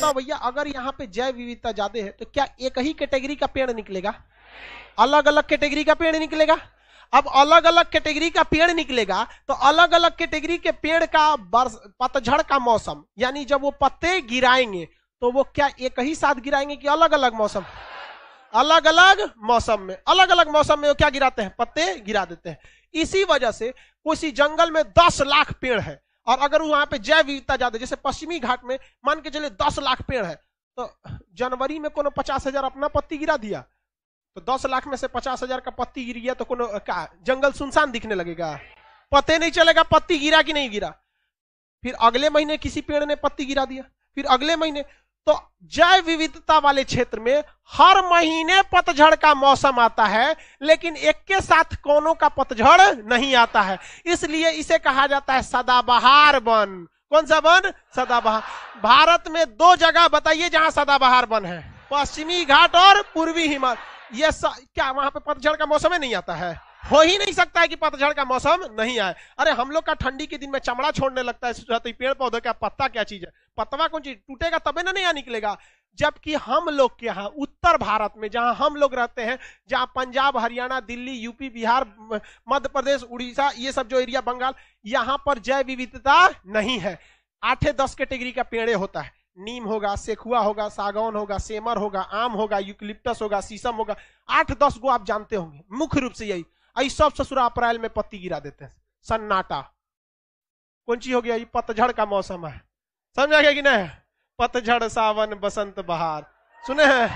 तो भैया अगर यहाँ पे जैव विविधता ज्यादा है तो क्या एक ही कैटेगरी का पेड़ निकलेगा अलग अलग कैटेगरी का पेड़ निकलेगा अब अलग अलग कैटेगरी का पेड़ निकलेगा तो अलग अलग कैटेगरी के पेड़ का पतझड़ का मौसम यानी जब वो पत्ते गिराएंगे तो वो क्या एक ही साथ गिराएंगे कि अलग अलग मौसम अलग अलग मौसम में अलग अलग मौसम में वो क्या गिराते हैं पत्ते गिरा देते हैं इसी वजह से उसी जंगल में दस लाख पेड़ है और अगर वहां पे जैव विविधता ज्यादा जैसे पश्चिमी घाट में मान के चले दस लाख पेड़ है तो जनवरी में कोनो पचास हजार अपना पत्ती गिरा दिया तो दस लाख में से पचास हजार का पत्ती गिर गया तो कोनो क्या जंगल सुनसान दिखने लगेगा पते नहीं चलेगा पत्ती गिरा कि नहीं गिरा फिर अगले महीने किसी पेड़ ने पत्ती गिरा दिया फिर अगले महीने तो जैव विविधता वाले क्षेत्र में हर महीने पतझड़ का मौसम आता है लेकिन एक के साथ कोनों का पतझड़ नहीं आता है इसलिए इसे कहा जाता है सदाबहार वन कौन सा वन सदाबहार भारत में दो जगह बताइए जहां सदाबहार वन है पश्चिमी घाट और पूर्वी हिमालय ये स... क्या वहां पे पतझड़ का मौसम ही नहीं आता है हो ही नहीं सकता है कि पतझड़ का मौसम नहीं आए अरे हम लोग का ठंडी के दिन में चमड़ा छोड़ने लगता है तो पेड़ पौधे का पत्ता क्या चीज है पत्ता कौन चीज टूटेगा तबे ना नहीं निकलेगा जबकि हम लोग के यहाँ उत्तर भारत में जहाँ हम लोग रहते हैं जहाँ पंजाब हरियाणा दिल्ली यूपी बिहार मध्य प्रदेश उड़ीसा ये सब जो एरिया बंगाल यहाँ पर जैव विविधता नहीं है आठे दस कैटेगरी का पेड़े होता है नीम होगा सेखुआ होगा सागौन होगा सेमर होगा आम होगा यूक्लिप्टस होगा सीसम होगा आठ दस गो आप जानते होंगे मुख्य रूप से यही आई सब ससुर अप्रैल में पत्ती गिरा देते हैं सन्नाटा कौन चीज हो गया ये पतझड़ का मौसम है समझा गया कि नहीं पतझड़ सावन बसंत बहार सुने हैं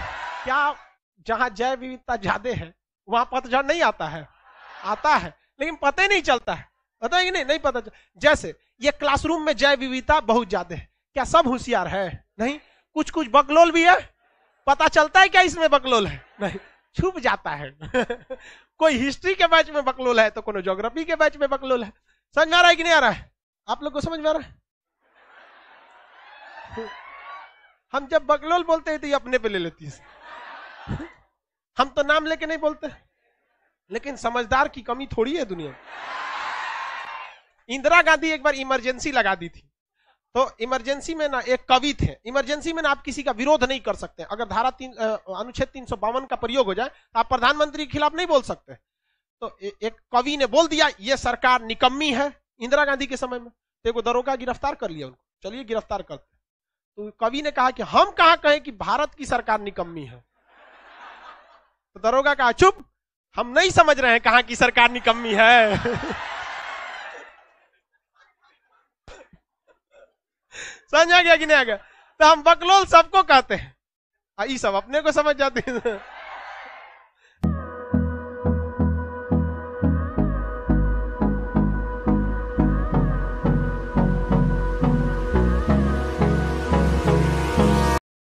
क्या जहां जैव विविधता ज्यादा है वहां पतझड़ नहीं आता है आता है लेकिन पता ही नहीं चलता है पता है कि नहीं नहीं पता जैसे ये क्लासरूम में जैव विविधता बहुत ज्यादा है क्या सब होशियार है नहीं कुछ कुछ बगलोल भी है पता चलता है क्या इसमें बगलोल है नहीं छुप जाता है कोई हिस्ट्री के बैच में बकलोल है तो कोई ज्योग्राफी के बैच में बकलोल है समझ आ रहा है कि नहीं आ रहा है आप लोग को समझ में आ रहा है हम जब बकलोल बोलते हैं तो ये अपने पे ले लेती है हम तो नाम लेके नहीं बोलते लेकिन समझदार की कमी थोड़ी है दुनिया इंदिरा गांधी एक बार इमरजेंसी लगा दी थी तो इमरजेंसी में ना एक कवि थे इमरजेंसी में ना आप किसी का विरोध नहीं कर सकते अगर धारा तीन अनुच्छेद तीन का प्रयोग हो जाए तो आप प्रधानमंत्री के खिलाफ नहीं बोल सकते तो ए, एक कवि ने बोल दिया ये सरकार निकम्मी है इंदिरा गांधी के समय में तो एगो दरोगा गिरफ्तार कर लिया उनको चलिए गिरफ्तार करते तो कवि ने कहा कि हम कहा कहें कि भारत की सरकार निकम्मी है तो दरोगा कहा चुप हम नहीं समझ रहे हैं कहा की सरकार निकम्मी है समझ आ गया कि नहीं आ गया तो हम बकलोल सबको कहते हैं आई सब अपने को समझ जाते हैं